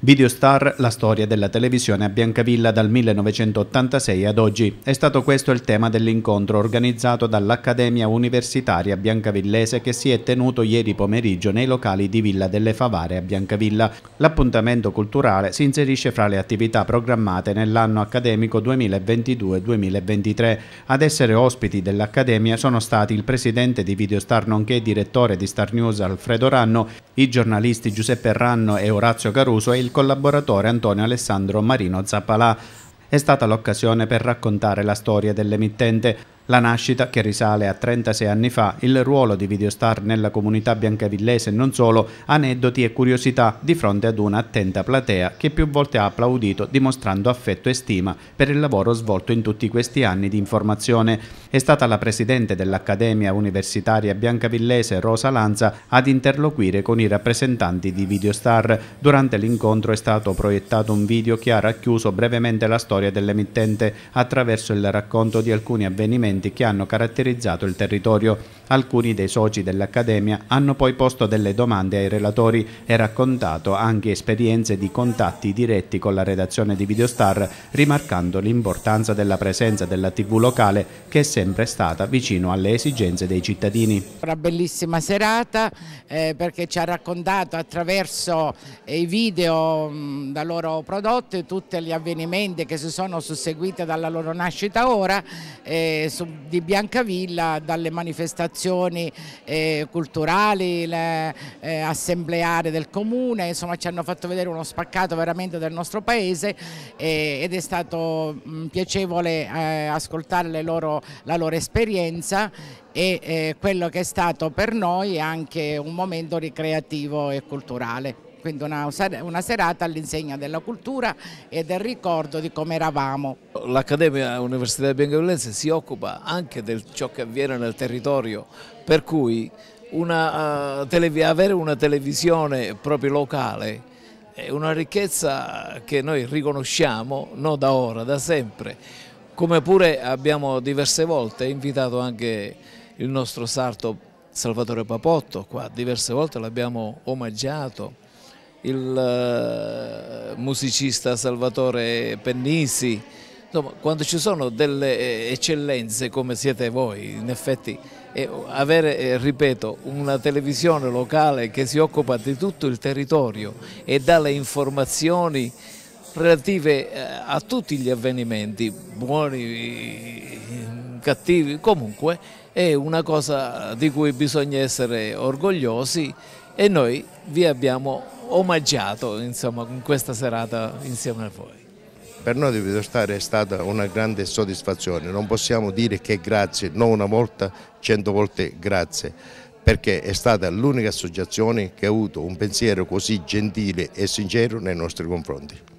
Videostar, la storia della televisione a Biancavilla dal 1986 ad oggi. È stato questo il tema dell'incontro organizzato dall'Accademia Universitaria Biancavillese che si è tenuto ieri pomeriggio nei locali di Villa delle Favare a Biancavilla. L'appuntamento culturale si inserisce fra le attività programmate nell'anno accademico 2022-2023. Ad essere ospiti dell'Accademia sono stati il presidente di Videostar nonché direttore di Star News Alfredo Ranno, i giornalisti Giuseppe Ranno e Orazio Caruso e il il collaboratore Antonio Alessandro Marino Zappalà. È stata l'occasione per raccontare la storia dell'emittente, la nascita, che risale a 36 anni fa, il ruolo di videostar nella comunità biancavillese e non solo, aneddoti e curiosità di fronte ad una attenta platea che più volte ha applaudito dimostrando affetto e stima per il lavoro svolto in tutti questi anni di informazione. È stata la presidente dell'Accademia Universitaria Biancavillese Rosa Lanza ad interloquire con i rappresentanti di Videostar. Durante l'incontro è stato proiettato un video che ha racchiuso brevemente la storia dell'emittente attraverso il racconto di alcuni avvenimenti avvenimenti che hanno caratterizzato il territorio. Alcuni dei soci dell'Accademia hanno poi posto delle domande ai relatori e raccontato anche esperienze di contatti diretti con la redazione di Videostar, rimarcando l'importanza della presenza della TV locale che è sempre stata vicino alle esigenze dei cittadini. Una bellissima serata eh, perché ci ha raccontato attraverso eh, i video mh, da loro prodotti tutti gli avvenimenti che si sono susseguiti dalla loro nascita ora eh, su di Biancavilla dalle manifestazioni eh, culturali, le, eh, assembleare del comune, insomma ci hanno fatto vedere uno spaccato veramente del nostro paese eh, ed è stato mh, mm, piacevole eh, ascoltare loro, la loro esperienza e eh, quello che è stato per noi anche un momento ricreativo e culturale quindi una, una serata all'insegna della cultura e del ricordo di come eravamo. L'Accademia Universitaria Biancavellense si occupa anche di ciò che avviene nel territorio, per cui una, uh, avere una televisione proprio locale è una ricchezza che noi riconosciamo, non da ora, da sempre, come pure abbiamo diverse volte invitato anche il nostro sarto Salvatore Papotto qua, diverse volte l'abbiamo omaggiato il eh, musicista Salvatore Pennisi, insomma quando ci sono delle eh, eccellenze come siete voi, in effetti eh, avere, ripeto, una televisione locale che si occupa di tutto il territorio e dà le informazioni relative a tutti gli avvenimenti, buoni, cattivi, comunque è una cosa di cui bisogna essere orgogliosi e noi vi abbiamo omaggiato insomma, con questa serata insieme a voi. Per noi di Pietrostare è stata una grande soddisfazione, non possiamo dire che grazie, non una volta, cento volte grazie, perché è stata l'unica associazione che ha avuto un pensiero così gentile e sincero nei nostri confronti.